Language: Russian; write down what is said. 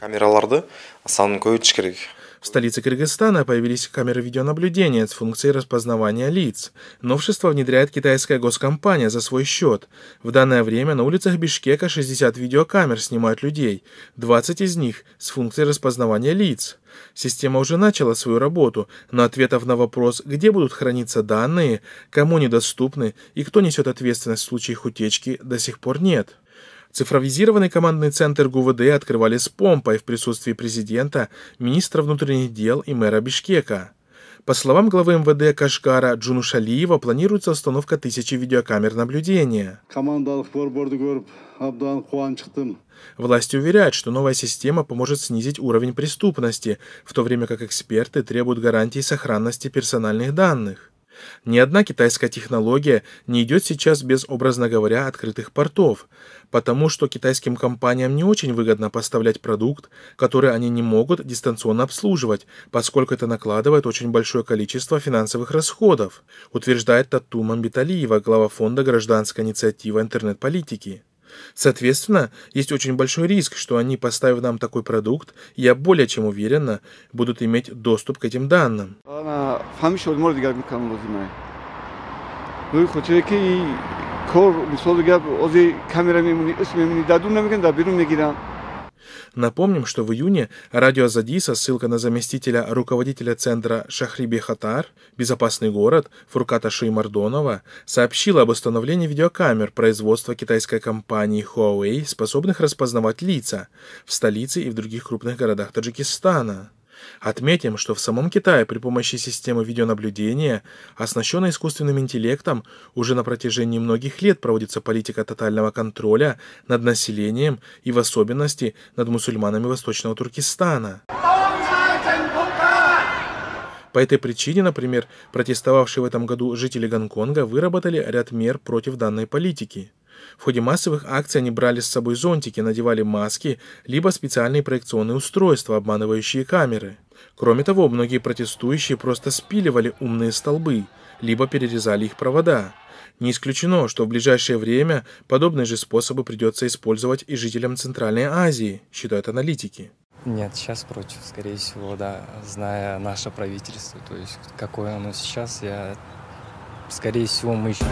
камераларды санын көбөйтүш керек в столице Кыргызстана появились камеры видеонаблюдения с функцией распознавания лиц. Новшество внедряет китайская госкомпания за свой счет. В данное время на улицах Бишкека 60 видеокамер снимают людей, 20 из них с функцией распознавания лиц. Система уже начала свою работу, но ответов на вопрос, где будут храниться данные, кому недоступны и кто несет ответственность в случае их утечки, до сих пор нет. Цифровизированный командный центр ГУВД открывали с помпой в присутствии президента, министра внутренних дел и мэра Бишкека. По словам главы МВД Кашкара Джунушалиева, планируется установка тысячи видеокамер наблюдения. Власти уверяют, что новая система поможет снизить уровень преступности, в то время как эксперты требуют гарантий сохранности персональных данных. Ни одна китайская технология не идет сейчас без, образно говоря, открытых портов, потому что китайским компаниям не очень выгодно поставлять продукт, который они не могут дистанционно обслуживать, поскольку это накладывает очень большое количество финансовых расходов, утверждает Тату Мамбиталиева, глава фонда гражданской инициативы интернет-политики». Соответственно, есть очень большой риск, что они, поставив нам такой продукт, я более чем уверенно, будут иметь доступ к этим данным. کار مثال بگم از کامرا میمونی اسم میمونی در دون نمیگن در بیرون میگیرم Напомним, что в июне радио Задиса, ссылка на заместителя руководителя центра Шахриби Хатар, «Безопасный город» Фурката Шеймардонова, сообщила об установлении видеокамер производства китайской компании Huawei, способных распознавать лица в столице и в других крупных городах Таджикистана. Отметим, что в самом Китае при помощи системы видеонаблюдения, оснащенной искусственным интеллектом, уже на протяжении многих лет проводится политика тотального контроля над населением и в особенности над мусульманами Восточного Туркестана. По этой причине, например, протестовавшие в этом году жители Гонконга выработали ряд мер против данной политики. В ходе массовых акций они брали с собой зонтики, надевали маски, либо специальные проекционные устройства, обманывающие камеры. Кроме того, многие протестующие просто спиливали умные столбы, либо перерезали их провода. Не исключено, что в ближайшее время подобные же способы придется использовать и жителям Центральной Азии, считают аналитики. Нет, сейчас против, скорее всего, да, зная наше правительство, то есть какое оно сейчас, я, скорее всего, мы еще...